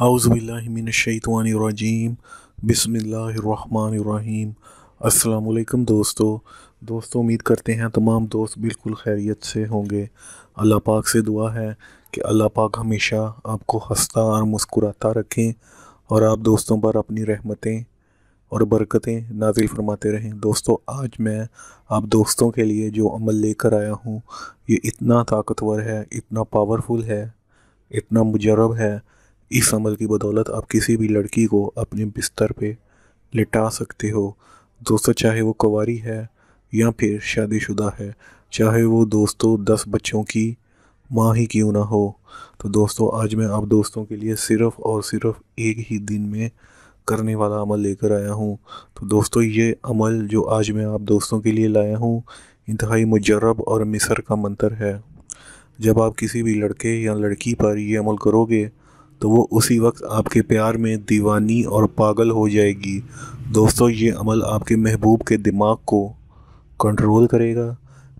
हाउज़बिल्लिमिनशैतवानरजीम बसमीम अल्लाम दोस्तों दोस्तों उम्मीद करते हैं तमाम दोस्त बिल्कुल खैरियत से होंगे अल्लाह पाक से दुआ है कि अल्लाह पाक हमेशा आपको हंसता और मुस्कुराता रखें और आप दोस्तों पर अपनी रहमतें और बरकतें नाजिल फरमाते रहें दोस्तों आज मैं आप दोस्तों के लिए जो अमल लेकर आया हूँ ये इतना ताकतवर है इतना पावरफुल है इतना मुजरब है इस अमल की बदौलत आप किसी भी लड़की को अपने बिस्तर पे लिटा सकते हो दोस्तों चाहे वो कुंवारी है या फिर शादीशुदा है चाहे वो दोस्तों दस बच्चों की माँ ही क्यों ना हो तो दोस्तों आज मैं आप दोस्तों के लिए सिर्फ़ और सिर्फ एक ही दिन में करने वाला अमल लेकर आया हूँ तो दोस्तों ये अमल जो आज मैं आप दोस्तों के लिए लाया हूँ इंतहाई मुजरब और मिसर का मंतर है जब आप किसी भी लड़के या लड़की पर यह अमल करोगे तो वो उसी वक्त आपके प्यार में दीवानी और पागल हो जाएगी दोस्तों ये अमल आपके महबूब के दिमाग को कंट्रोल करेगा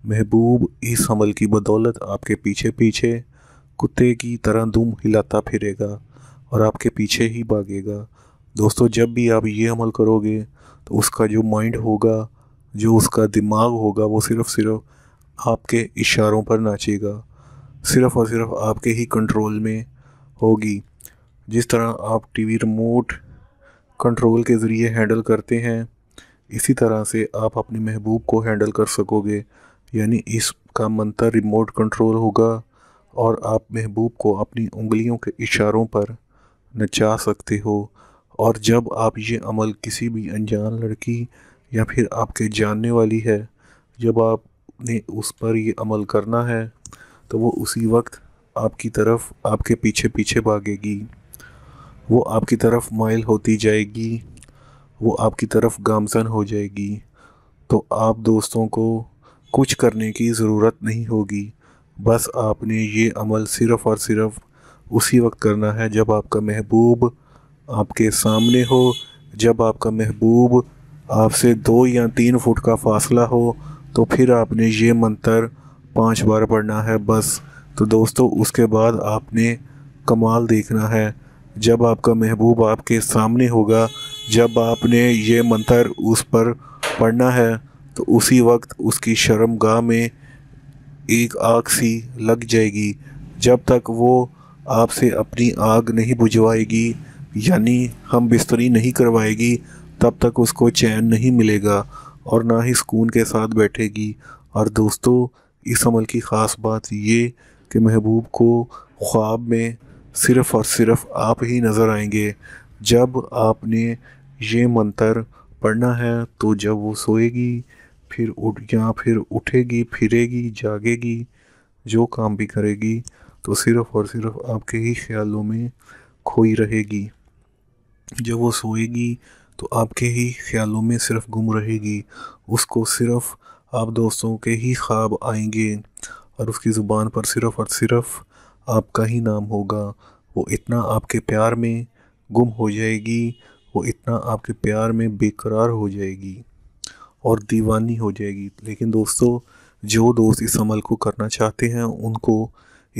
महबूब इस अमल की बदौलत आपके पीछे पीछे कुत्ते की तरह दुम हिलाता फिरेगा और आपके पीछे ही भागेगा दोस्तों जब भी आप ये अमल करोगे तो उसका जो माइंड होगा जो उसका दिमाग होगा वो सिर्फ सिर्फ आपके इशारों पर नाचेगा सिर्फ़ और सिर्फ आपके ही कंट्रोल में होगी जिस तरह आप टीवी रिमोट कंट्रोल के ज़रिए हैंडल करते हैं इसी तरह से आप अपने महबूब को हैंडल कर सकोगे यानी इसका मंत्र रिमोट कंट्रोल होगा और आप महबूब को अपनी उंगलियों के इशारों पर नचा सकते हो और जब आप ये अमल किसी भी अनजान लड़की या फिर आपके जानने वाली है जब आपने उस पर ये अमल करना है तो वो उसी वक्त आपकी तरफ आपके पीछे पीछे भागेगी वो आपकी तरफ माइल होती जाएगी वो आपकी तरफ गामजन हो जाएगी तो आप दोस्तों को कुछ करने की ज़रूरत नहीं होगी बस आपने ये अमल सिर्फ़ और सिर्फ़ उसी वक्त करना है जब आपका महबूब आपके सामने हो जब आपका महबूब आपसे दो या तीन फुट का फासला हो तो फिर आपने ये मंत्र पांच बार पढ़ना है बस तो दोस्तों उसके बाद आपने कमाल देखना है जब आपका महबूब आपके सामने होगा जब आपने ये मंत्र उस पर पढ़ना है तो उसी वक्त उसकी शर्मगाह में एक आग सी लग जाएगी जब तक वो आपसे अपनी आग नहीं बुझवाएगी यानी हम बिस्तरी नहीं करवाएगी तब तक उसको चैन नहीं मिलेगा और ना ही सुकून के साथ बैठेगी और दोस्तों इस अमल की ख़ास बात ये कि महबूब को ख्वाब में सिर्फ़ और सिर्फ आप ही नज़र आएंगे जब आपने ये मंत्र पढ़ना है तो जब वो सोएगी फिर उठ या फिर उठेगी फिरेगी जागेगी जो काम भी करेगी तो सिर्फ़ और सिर्फ आपके ही ख्यालों में खोई रहेगी जब वो सोएगी तो आपके ही ख्यालों में सिर्फ गुम रहेगी उसको सिर्फ आप दोस्तों के ही ख्वाब आएंगे और उसकी ज़ुबान पर सिर्फ़ और सिर्फ़ आपका ही नाम होगा वो इतना आपके प्यार में गुम हो जाएगी वो इतना आपके प्यार में बेकरार हो जाएगी और दीवानी हो जाएगी लेकिन दोस्तों जो दोस्त इस अमल को करना चाहते हैं उनको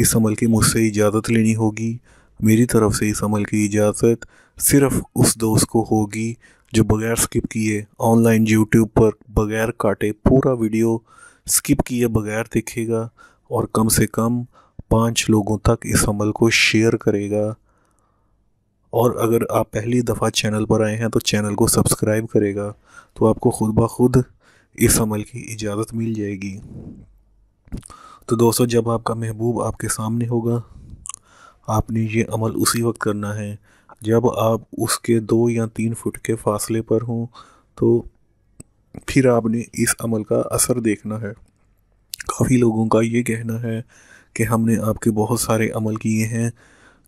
इस अमल की मुझसे इजाज़त लेनी होगी मेरी तरफ़ से इस अमल की इजाज़त सिर्फ़ उस दोस्त को होगी जो बगैर स्किप किए ऑनलाइन यूट्यूब पर बगैर काटे पूरा वीडियो स्किप किए बगैर देखेगा और कम से कम पाँच लोगों तक इस अमल को शेयर करेगा और अगर आप पहली दफ़ा चैनल पर आए हैं तो चैनल को सब्सक्राइब करेगा तो आपको खुद ब खुद इस अमल की इजाज़त मिल जाएगी तो दोस्तों जब आपका महबूब आपके सामने होगा आपने ये अमल उसी वक्त करना है जब आप उसके दो या तीन फुट के फासले पर हों तो फिर आपने इस अमल का असर देखना है काफ़ी लोगों का ये कहना है कि हमने आपके बहुत सारे अमल किए हैं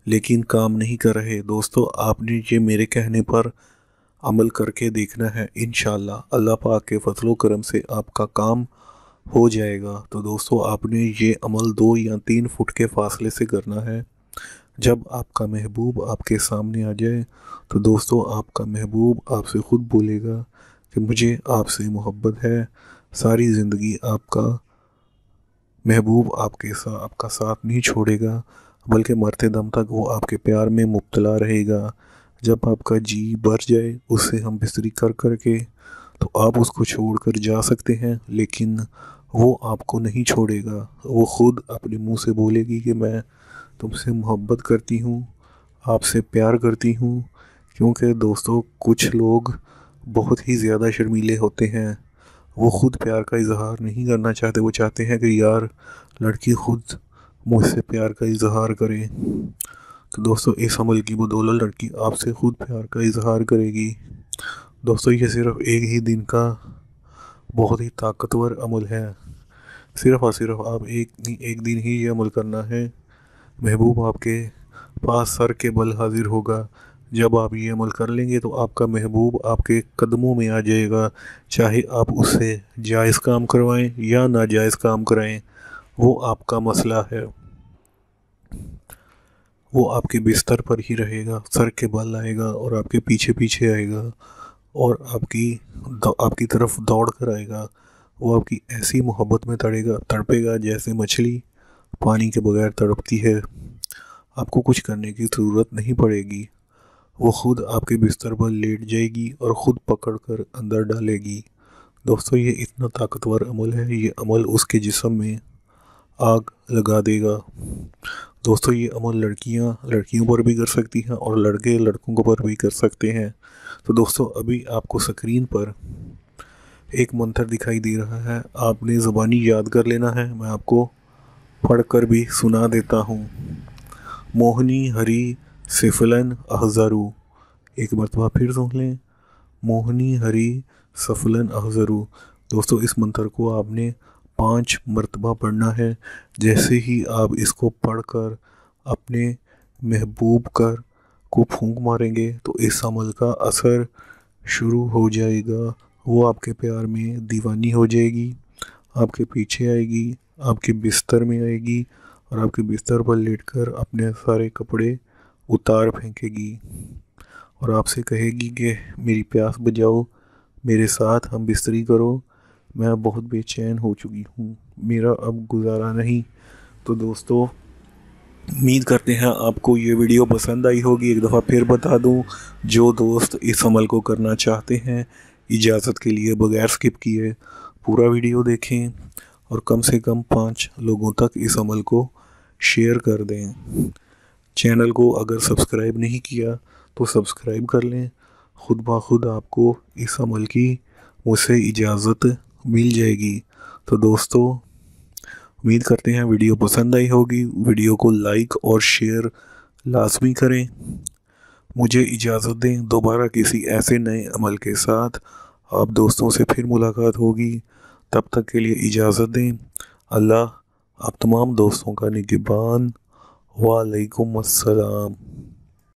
लेकिन काम नहीं कर रहे दोस्तों आपने ये मेरे कहने पर अमल करके देखना है इन अल्लाह पाक के फसलो करम से आपका काम हो जाएगा तो दोस्तों आपने ये अमल दो या तीन फुट के फासले से करना है जब आपका महबूब आपके सामने आ जाए तो दोस्तों आपका महबूब आपसे ख़ुद बोलेगा कि मुझे आपसे मोहब्बत है सारी ज़िंदगी आपका महबूब आपके साथ आपका साथ नहीं छोड़ेगा बल्कि मरते दम तक वो आपके प्यार में मुबतला रहेगा जब आपका जी भर जाए उससे हम बिस्तरी कर कर के तो आप उसको छोड़ कर जा सकते हैं लेकिन वो आपको नहीं छोड़ेगा वो ख़ुद अपने मुंह से बोलेगी कि मैं तुमसे मोहब्बत करती हूँ आपसे प्यार करती हूँ क्योंकि दोस्तों कुछ लोग बहुत ही ज़्यादा शर्मीले होते हैं वो ख़ुद प्यार का इजहार नहीं करना चाहते वो चाहते हैं कि यार लड़की ख़ुद मुझसे प्यार का इजहार करे तो दोस्तों इस अमल की बदौलत लड़की आपसे ख़ुद प्यार का इजहार करेगी दोस्तों ये सिर्फ़ एक ही दिन का बहुत ही ताकतवर अमल है सिर्फ़ और सिर्फ आप एक एक दिन ही ये अमल करना है महबूब आपके पास सर के बल हाजिर होगा जब आप ये अमल कर लेंगे तो आपका महबूब आपके कदमों में आ जाएगा चाहे आप उससे जायज़ काम करवाएं या नाजायज़ काम कराएं वो आपका मसला है वो आपके बिस्तर पर ही रहेगा सर के बल आएगा और आपके पीछे पीछे आएगा और आपकी आपकी तरफ दौड़ कर आएगा वो आपकी ऐसी मोहब्बत में तड़ेगा तड़पेगा जैसे मछली पानी के बगैर तड़पती है आपको कुछ करने की ज़रूरत नहीं पड़ेगी वो खुद आपके बिस्तर पर लेट जाएगी और ख़ुद पकड़ कर अंदर डालेगी दोस्तों ये इतना ताकतवर अमल है ये अमल उसके जिसम में आग लगा देगा दोस्तों ये अमल लड़कियां लड़कियों पर भी कर सकती हैं और लड़के लड़कों को पर भी कर सकते हैं तो दोस्तों अभी आपको स्क्रीन पर एक मंत्र दिखाई दे रहा है आपने ज़बानी याद कर लेना है मैं आपको पढ़ कर भी सुना देता हूँ मोहनी हरी सिफलन अहज़रू एक मरतबा फिर सुन लें मोहनी हरी सफलन अहज़रू दोस्तों इस मंत्र को आपने पाँच मरतबा पढ़ना है जैसे ही आप इसको पढ़कर अपने महबूब कर को फूंक मारेंगे तो इस अमल का असर शुरू हो जाएगा वो आपके प्यार में दीवानी हो जाएगी आपके पीछे आएगी आपके बिस्तर में आएगी और आपके बिस्तर पर लेटकर अपने सारे कपड़े उतार फेंकेगी और आपसे कहेगी कि मेरी प्यास बजाओ मेरे साथ हम बिस्तरी करो मैं बहुत बेचैन हो चुकी हूँ मेरा अब गुजारा नहीं तो दोस्तों उम्मीद करते हैं आपको ये वीडियो पसंद आई होगी एक दफ़ा फिर बता दूँ जो दोस्त इस अमल को करना चाहते हैं इजाज़त के लिए बगैर स्किप किए पूरा वीडियो देखें और कम से कम पाँच लोगों तक इस अमल को शेयर कर दें चैनल को अगर सब्सक्राइब नहीं किया तो सब्सक्राइब कर लें खुद ब खुद आपको इस अमल की मुझसे इजाज़त मिल जाएगी तो दोस्तों उम्मीद करते हैं वीडियो पसंद आई होगी वीडियो को लाइक और शेयर लाजमी करें मुझे इजाज़त दें दोबारा किसी ऐसे नए अमल के साथ आप दोस्तों से फिर मुलाकात होगी तब तक के लिए इजाज़त दें अल्लाह आप तमाम दोस्तों का निगबान वालेकुम अस्सलाम